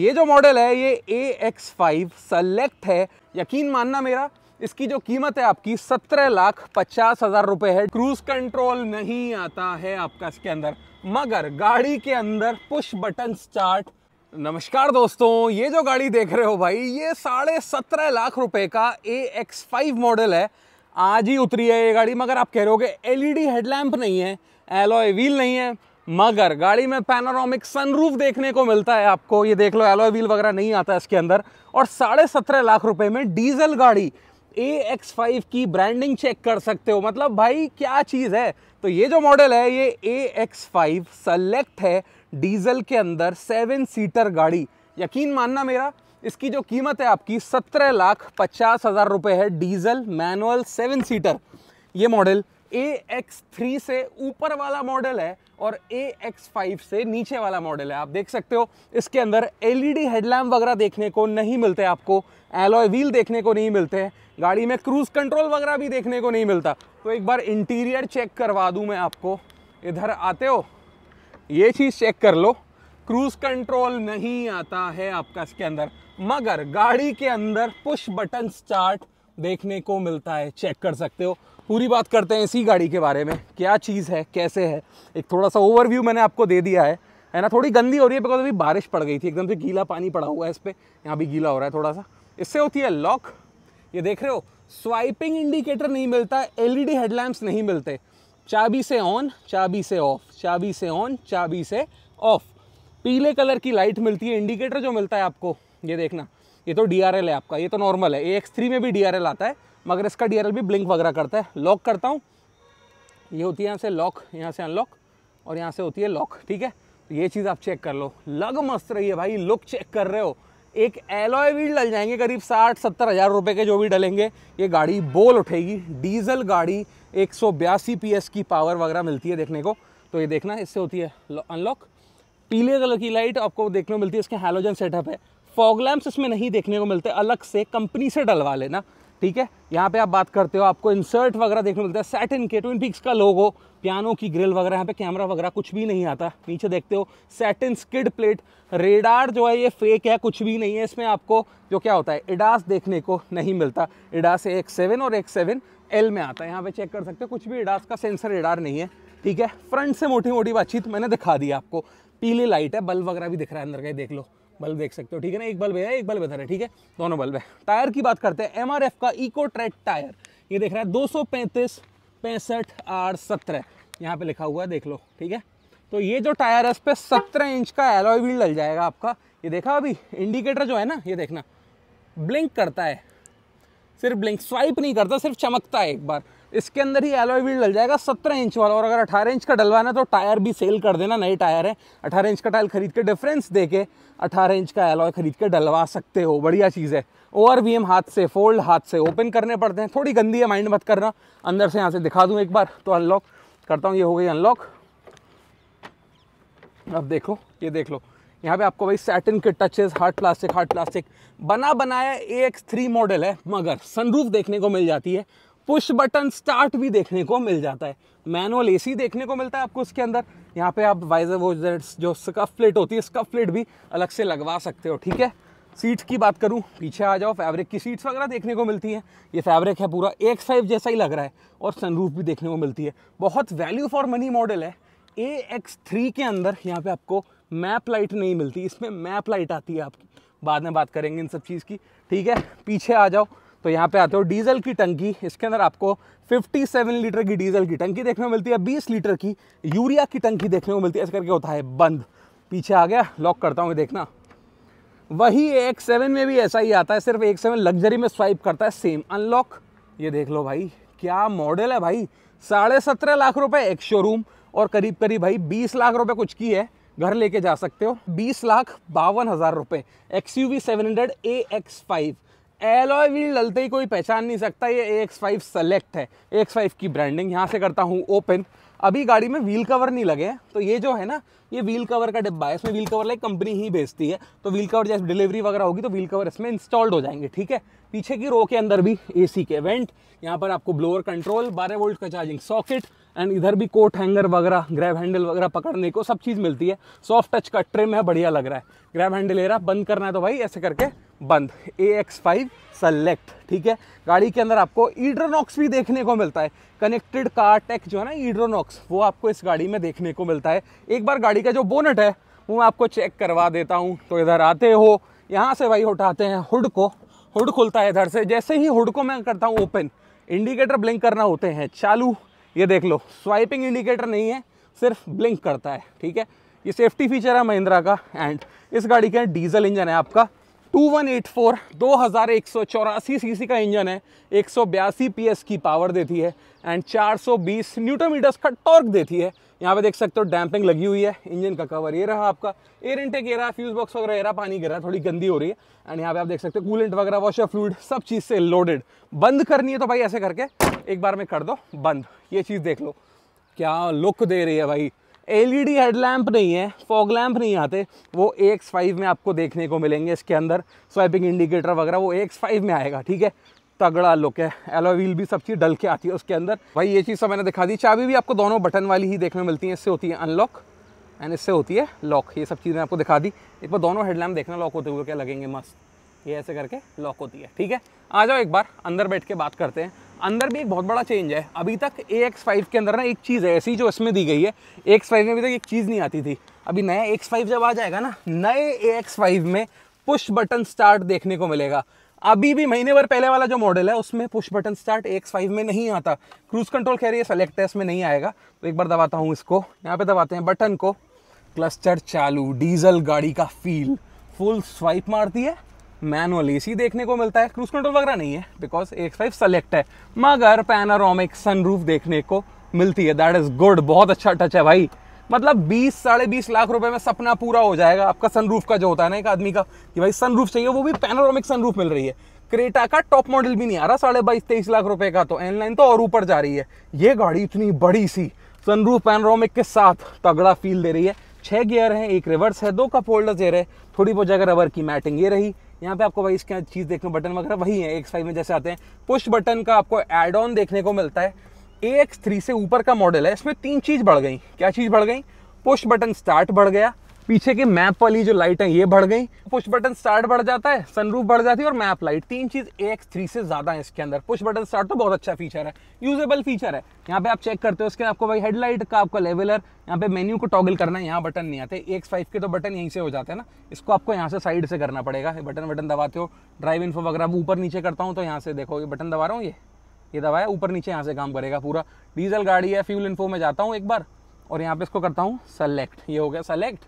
ये जो मॉडल है ये ए एक्स फाइव सेलेक्ट है यकीन मानना मेरा इसकी जो कीमत है आपकी सत्रह लाख पचास हजार रुपए है क्रूज कंट्रोल नहीं आता है आपका इसके अंदर मगर गाड़ी के अंदर पुश बटन स्टार्ट नमस्कार दोस्तों ये जो गाड़ी देख रहे हो भाई ये साढ़े सत्रह लाख रुपए का ए एक्स फाइव मॉडल है आज ही उतरी है ये गाड़ी मगर आप कह रहे हो कि एलईडी हेडलैम्प e नहीं है एलोए व्हील नहीं है मगर गाड़ी में पैनारोमिक सनरूफ देखने को मिलता है आपको ये देख लो एलोए व्हील वगैरह नहीं आता इसके अंदर और साढ़े सत्रह लाख रुपए में डीजल गाड़ी ए एक्स फाइव की ब्रांडिंग चेक कर सकते हो मतलब भाई क्या चीज़ है तो ये जो मॉडल है ये ए एक्स फाइव सेलेक्ट है डीजल के अंदर सेवन सीटर गाड़ी यकीन मानना मेरा इसकी जो कीमत है आपकी सत्रह लाख पचास हज़ार रुपये है डीजल मैनुअल सेवन सीटर ये मॉडल एक्स थ्री से ऊपर वाला मॉडल है और एक्स फाइव से नीचे वाला मॉडल है आप देख सकते हो इसके अंदर एलईडी हेडलैम्प e वगैरह देखने को नहीं मिलते आपको एलॉय व्हील देखने को नहीं मिलते हैं गाड़ी में क्रूज कंट्रोल वगैरह भी देखने को नहीं मिलता तो एक बार इंटीरियर चेक करवा दूँ मैं आपको इधर आते हो ये चीज़ चेक कर लो क्रूज कंट्रोल नहीं आता है आपका इसके अंदर मगर गाड़ी के अंदर पुश बटन स्टार्ट देखने को मिलता है चेक कर सकते हो पूरी बात करते हैं इसी गाड़ी के बारे में क्या चीज़ है कैसे है एक थोड़ा सा ओवरव्यू मैंने आपको दे दिया है है ना थोड़ी गंदी हो रही है बिकॉज अभी बारिश पड़ गई थी एकदम से गीला पानी पड़ा हुआ है इस पर यहाँ भी गीला हो रहा है थोड़ा सा इससे होती है लॉक ये देख रहे हो स्वाइपिंग इंडिकेटर नहीं मिलता एलईडी हेडलैम्प्स e नहीं मिलते चाबी से ऑन चाबी से ऑफ चाबी से ऑन चाबी से ऑफ पीले कलर की लाइट मिलती है इंडिकेटर जो मिलता है आपको ये देखना ये तो डी है आपका ये तो नॉर्मल है ए में भी डी आता है मगर इसका डी भी ब्लिंक वगैरह करता है लॉक करता हूँ ये होती है यहाँ से लॉक यहाँ से अनलॉक और यहाँ से होती है लॉक ठीक है तो ये चीज़ आप चेक कर लो लग मस्त रही है भाई लुक चेक कर रहे हो एक एलॉय व्हील डल जाएंगे करीब साठ सत्तर हज़ार रुपये के जो भी डलेंगे ये गाड़ी बोल उठेगी डीजल गाड़ी एक सौ बयासी पी की पावर वगैरह मिलती है देखने को तो ये देखना इससे होती है अनलॉक पीले कलर की लाइट आपको देखने को मिलती है इसके हेलोजन सेटअप है फॉगलैम्प्स इसमें नहीं देखने को मिलते अलग से कंपनी से डलवा लेना ठीक है यहाँ पे आप बात करते हो आपको इंसर्ट वगैरह देखने मिलता है इन के ट्विन पिक्स का लोगो पियानो की ग्रिल वगैरह यहाँ पे कैमरा वगैरह कुछ भी नहीं आता नीचे देखते हो इन स्किड प्लेट रेडार जो है ये फेक है कुछ भी नहीं है इसमें आपको जो क्या होता है इडास देखने को नहीं मिलता इडास एक सेवन और एक सेवन एल में आता है यहाँ पे चेक कर सकते हो कुछ भी इडास का सेंसर रेडार नहीं है ठीक है फ्रंट से मोटी मोटी बातचीत मैंने दिखा दी आपको पीली लाइट है बल्ब वगैरह भी दिख रहा है अंदर का देख लो बल्ब देख सकते हो ठीक है ना एक बल्ब है एक बल्ब इधर है ठीक है दोनों बल्ब है टायर की बात करते हैं एम का इको ट्रेड टायर ये देख रहा है दो सौ पैंतीस पैंसठ आठ सत्रह यहाँ पे लिखा हुआ है देख लो ठीक है तो ये जो टायर है इस पर सत्रह इंच का एलोई व्हील डल जाएगा आपका ये देखा अभी इंडिकेटर जो है ना ये देखना ब्लिंक करता है सिर्फ ब्लिंक स्वाइप नहीं करता सिर्फ चमकता है एक बार इसके अंदर ही एलॉय व्हील डल जाएगा सत्रह इंच वाला और अगर अठारह इंच का डलवाना तो टायर भी सेल कर देना नए टायर है अठारह इंच का टायर खरीद के डिफरेंस दे के अठारह इंच का एलोई खरीद के डलवा सकते हो बढ़िया चीज़ है ओवर वी हाथ से फोल्ड हाथ से ओपन करने पड़ते हैं थोड़ी गंदी है माइंड मत करना अंदर से यहाँ से दिखा दूँ एक बार तो अनलॉक करता हूँ ये हो गई अनलॉक अब देखो ये देख लो यहाँ पे आपको भाई सैटिन के touches hard plastic hard plastic बना बनाया ए एक्स थ्री मॉडल है मगर सनरूफ देखने को मिल जाती है पुश बटन स्टार्ट भी देखने को मिल जाता है मैनुअल एसी देखने को मिलता है आपको उसके अंदर यहाँ पे आप वाइजर वो जो स्कफ प्लेट होती है स्कफ प्लेट भी अलग से लगवा सकते हो ठीक है सीट की बात करूँ पीछे आ जाओ फैब्रिक की सीट्स वगैरह देखने को मिलती हैं ये फैब्रिक है पूरा एक फाइव जैसा ही लग रहा है और सनरूफ भी देखने को मिलती है बहुत वैल्यू फॉर मनी मॉडल है ए एक्स थ्री के अंदर यहाँ पे आपको मैप लाइट नहीं मिलती इसमें मैप लाइट आती है आपकी बाद में बात करेंगे इन सब चीज़ की ठीक है पीछे आ जाओ तो यहाँ पे आते हो डीजल की टंकी इसके अंदर आपको 57 लीटर की डीजल की टंकी देखने को मिलती है 20 लीटर की यूरिया की टंकी देखने को मिलती है इस करके होता है बंद पीछे आ गया लॉक करता हूँ देखना वही एक सेवन में भी ऐसा ही आता है सिर्फ एक सेवन लग्जरी में स्वाइप करता है सेम अनलॉक ये देख लो भाई क्या मॉडल है भाई साढ़े सत्रह लाख रुपए एक शोरूम और करीब करीब भाई बीस लाख रुपए कुछ की है घर लेके जा सकते हो बीस लाख बावन हज़ार रुपये X U V seven hundred A X five alloy wheel डलते ही कोई पहचान नहीं सकता ये ए एक्स फाइव सेलेक्ट है ए एक्स फाइव की ब्रांडिंग यहाँ से करता हूँ ओपन अभी गाड़ी में व्हील कवर नहीं लगे हैं तो ये जो है ना ये व्हील कवर का डिब्बा है इसमें व्हील कवर लाइक कंपनी ही भेजती है तो व्हील कवर जैसे डिलीवरी वगैरह होगी तो व्हील कवर इसमें इंस्टॉल्ड हो जाएंगे ठीक है पीछे की रो के अंदर भी सी के वेंट यहाँ पर आपको ब्लोअर कंट्रोल बारह वोल्ट का चार्जिंग सॉकेट एंड इधर भी कोट हैंगर वगैरह ग्रैब हैंडल वगैरह पकड़ने को सब चीज़ मिलती है सॉफ्ट टच का ट्रिम है बढ़िया लग रहा है ग्रैब हैंडल ले रहा बंद करना है तो भाई ऐसे करके बंद ए एक्स फाइव सेलेक्ट ठीक है गाड़ी के अंदर आपको ईड्रोनॉक्स भी देखने को मिलता है कनेक्टेड कार टेक जो है ना ईड्रोनॉक्स वो आपको इस गाड़ी में देखने को मिलता है एक बार गाड़ी का जो बोनट है वो मैं आपको चेक करवा देता हूँ तो इधर आते हो यहाँ से भाई उठाते हैं हुड को हुड खुलता है इधर से जैसे ही हुड को मैं करता हूँ ओपन इंडिकेटर ब्लिंक करना होते हैं चालू ये देख लो स्वाइपिंग इंडिकेटर नहीं है सिर्फ ब्लिंक करता है ठीक है ये सेफ्टी फीचर है महिंद्रा का एंड इस गाड़ी का डीजल इंजन है आपका 2184 सी सीसी का इंजन है एक पीएस की पावर देती है एंड 420 न्यूटन मीटर्स का टॉर्क देती है यहाँ पे देख सकते हो डैम्पिंग लगी हुई है इंजन का कवर ये रहा आपका एयर इंटेक ये रहा फ्यूज बॉक्स वगैरह रहा पानी गिर रहा थोड़ी गंदी हो रही है एंड यहाँ पे आप देख सकते हो कूलेंट वगैरह वॉशर फ्लूड सब चीज़ से लोडेड बंद करनी है तो भाई ऐसे करके एक बार में कर दो बंद ये चीज़ देख लो क्या लुक दे रही है भाई एलईडी हेडलैम्प नहीं है फॉग लैम्प नहीं आते वो ए फाइव में आपको देखने को मिलेंगे इसके अंदर स्वाइपिंग इंडिकेटर वगैरह वो ए फाइव में आएगा ठीक है तगड़ा लुक है एलोवील भी सब चीज़ डल के आती है उसके अंदर भाई ये चीज़ सब मैंने दिखा दी चाबी भी आपको दोनों बटन वाली ही देखने मिलती है इससे होती है अनलॉक एंड इससे होती है लॉक ये सब चीज़ें आपको दिखा दी एक बार दोनों हेडलैम्प देखना लॉक होते हुए क्या लगेंगे मस्त ये ऐसे करके लॉक होती है ठीक है आ जाओ एक बार अंदर बैठ के बात करते हैं अंदर भी एक बहुत बड़ा चेंज है अभी तक ए एक्स फाइव के अंदर ना एक चीज़ ऐसी जो इसमें दी गई है ए एक्स फाइव में अभी तक एक चीज़ नहीं आती थी अभी नया एक्स फाइव जब आ जाएगा ना नए ए एक्स फाइव में पुश बटन स्टार्ट देखने को मिलेगा अभी भी महीने भर पहले वाला जो मॉडल है उसमें push button start X five में नहीं आता क्रूज़ कंट्रोल कह रही है सेलेक्ट है इसमें नहीं आएगा तो एक बार दबाता हूँ इसको यहाँ पे दबाते हैं बटन को क्लस्टर चालू डीजल गाड़ी का फील फुल स्वाइप मारती है मैनुअल सी देखने को मिलता है क्रूज कंट्रोल वगैरह नहीं है बिकॉज एक फाइव सेलेक्ट है मगर पैनारोमिक सनरूफ देखने को मिलती है दैट इज़ गुड बहुत अच्छा टच है भाई मतलब बीस साढ़े बीस लाख रुपए में सपना पूरा हो जाएगा आपका सनरूफ का जो होता है ना एक आदमी का कि भाई सनरूफ चाहिए वो भी पैनोरामिक सनरूफ मिल रही है क्रेटा का टॉप मॉडल भी नहीं आ रहा साढ़े बाईस तेईस लाख रुपए का तो एनलाइन तो और ऊपर जा रही है ये गाड़ी इतनी बड़ी सी सनरूफ पैनोरामिक के साथ तगड़ा फील दे रही है छः गियर हैं एक रिवर्स है दो कप होल्डर दे रहे थोड़ी बहुत जगह रबर की मैटिंग ये रही यहाँ पे आपको भाई इसके चीज़ देखने बटन वगैरह वही है एक्स फाइव में जैसे आते हैं पुश बटन का आपको एड ऑन देखने को मिलता है ए एक्स थ्री से ऊपर का मॉडल है इसमें तीन चीज़ बढ़ गई क्या चीज़ बढ़ गई पुश बटन स्टार्ट बढ़ गया पीछे के मैप वाली जो लाइट है ये बढ़ गई पुश बटन स्टार्ट बढ़ जाता है सनरूफ बढ़ जाती है और मैप लाइट तीन चीज एक थ्री से ज्यादा है इसके अंदर पुश बटन स्टार्ट तो बहुत अच्छा फीचर है यूजेबल फीचर है यहाँ पे आप चेक करते हो उसके आपको भाई हेडलाइट का आपका लेवलर यहाँ पे मेन्यू को टॉगल करना है यहाँ बटन नहीं आते एक फाइव के तो बटन यहीं से हो जाते हैं ना इसको आपको यहाँ से साइड से करना पड़ेगा बटन वटन दबाते हो ड्राइव इन्फो वगैरह ऊपर नीचे करता हूँ तो यहाँ से देखो ये बटन दबा रहा हूँ ये ये दबाया ऊपर नीचे यहाँ से काम करेगा पूरा डीजल गाड़ी है फ्यूल इन्फो में जाता हूँ एक बार और यहाँ पे इसको करता हूँ सेलेक्ट ये हो गया सेलेक्ट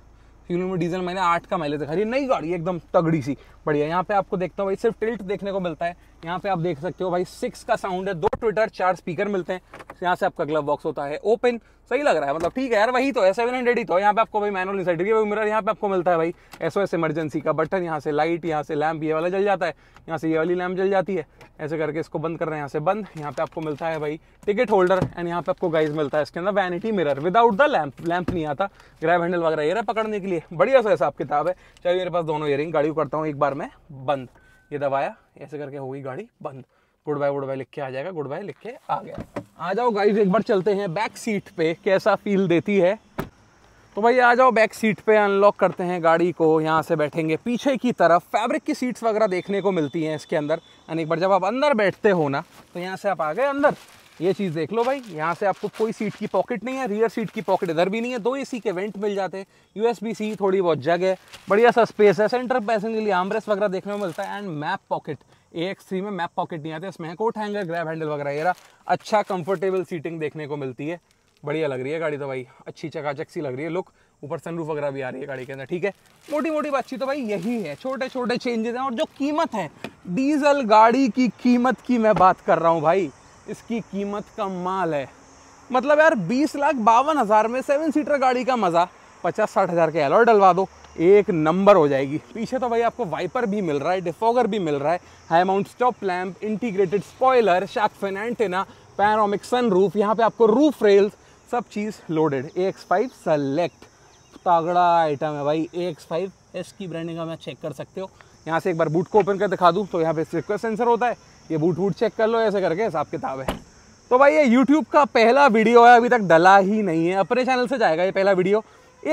फ्यूल में डीजल मैंने आठ का माइलेज दिखा रही है नई गाड़ी एकदम तगड़ी सी बढ़िया यहाँ पे आपको देखता हूँ भाई सिर्फ टिल्ट देखने को मिलता है यहाँ पे आप देख सकते हो भाई सिक्स का साउंड है दो ट्विटर चार स्पीकर मिलते हैं यहाँ से आपका ग्लव बॉक्स होता है ओपन सही लग रहा है मतलब ठीक है यार वही तो है सेवन हंड्रेड ही तो यहाँ पे आपको भाई मैनुअल इंसाइड मिरर यहाँ पे आपको मिलता है भाई एस इमरजेंसी का बटन यहाँ से लाइट यहाँ से लैम्प ये वाला जल जाता है यहाँ से ये वाली लैम्प जल जाती है ऐसे करके इसको बंद कर रहे हैं यहाँ से बंद यहाँ पे आपको मिलता है भाई टिकट होल्डर एंड यहाँ पे आपको गाइज मिलता है इसके अंदर vanity mirror without the lamp lamp नहीं आता ग्रैब हैंडल वगैरह ये पकड़ने के लिए बढ़िया सो ऐसा किताब है चाहे मेरे पास दोनों ईयरिंग गाड़ी करता हूँ एक बार मैं बंद ये दबाया ऐसे करके होगी गाड़ी बंद गुड बाय गुड बाय लिख के आ जाएगा गुड बाय लिख के आ गया आ जाओ गाइज एक बार चलते हैं बैक सीट पे कैसा फील देती है तो भाई आ जाओ बैक सीट पे अनलॉक करते हैं गाड़ी को यहाँ से बैठेंगे पीछे की तरफ फैब्रिक की सीट्स वगैरह देखने को मिलती हैं इसके अंदर यानी एक बार जब आप अंदर बैठते हो ना तो यहाँ से आप आ गए अंदर ये चीज़ देख लो भाई यहाँ से आपको कोई सीट की पॉकेट नहीं है रियर सीट की पॉकेट इधर भी नहीं है दो एसी के वेंट मिल जाते हैं यूएसबी सी थोड़ी बहुत जग है बढ़िया सा स्पेस है सेंटर पैसेंजर लिए आमरेस वगैरह देखने को मिलता है and map pocket A X three में मैप पॉकेट नहीं आते इसमें कोट हैंगर ग्रैब हैंडल वगैरह ये अच्छा कंफर्टेबल सीटिंग देखने को मिलती है बढ़िया लग रही है गाड़ी तो भाई अच्छी चकाचक सी लग रही है लुक ऊपर सनरूफ वगैरह भी आ रही है गाड़ी के अंदर ठीक है मोटी मोटी बातचीत तो भाई यही है छोटे छोटे चेंजेस हैं और जो कीमत है डीजल गाड़ी की कीमत की मैं बात कर रहा हूँ भाई इसकी कीमत का माल है मतलब यार बीस लाख बावन हज़ार में सेवन सीटर गाड़ी का मज़ा पचास साठ हज़ार के एलॉय डलवा दो एक नंबर हो जाएगी पीछे तो भाई आपको वाइपर भी मिल रहा है डिफॉगर भी मिल रहा है high mount stop lamp integrated spoiler shark fin antenna sunroof यहाँ पे आपको रूफ रेल्स सब चीज़ loaded A X five select तागड़ा आइटम है भाई ए एक्स फाइव एस की ब्रांडिंग का मैं चेक कर सकते हो यहाँ से एक बार बूट को ओपन कर दिखा दूँ तो यहाँ पे सिक्वेंस सेंसर होता है ये बूट वूट चेक कर लो ऐसे करके हिसाब किताब है तो भाई ये यूट्यूब का पहला वीडियो है अभी तक डला ही नहीं है अपने चैनल से जाएगा ये पहला वीडियो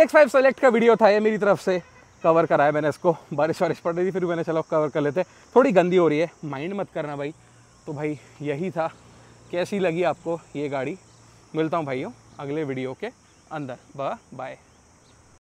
एक फाइव सेलेक्ट का वीडियो था ये मेरी तरफ से कवर कराया मैंने इसको बारिश वारिश पड़ रही थी फिर मैंने चलो कवर कर लेते थोड़ी गंदी हो रही है माइंड मत करना भाई तो भाई यही था कैसी लगी आपको ये गाड़ी मिलता हूँ भाइयों अगले वीडियो के अंदर बाय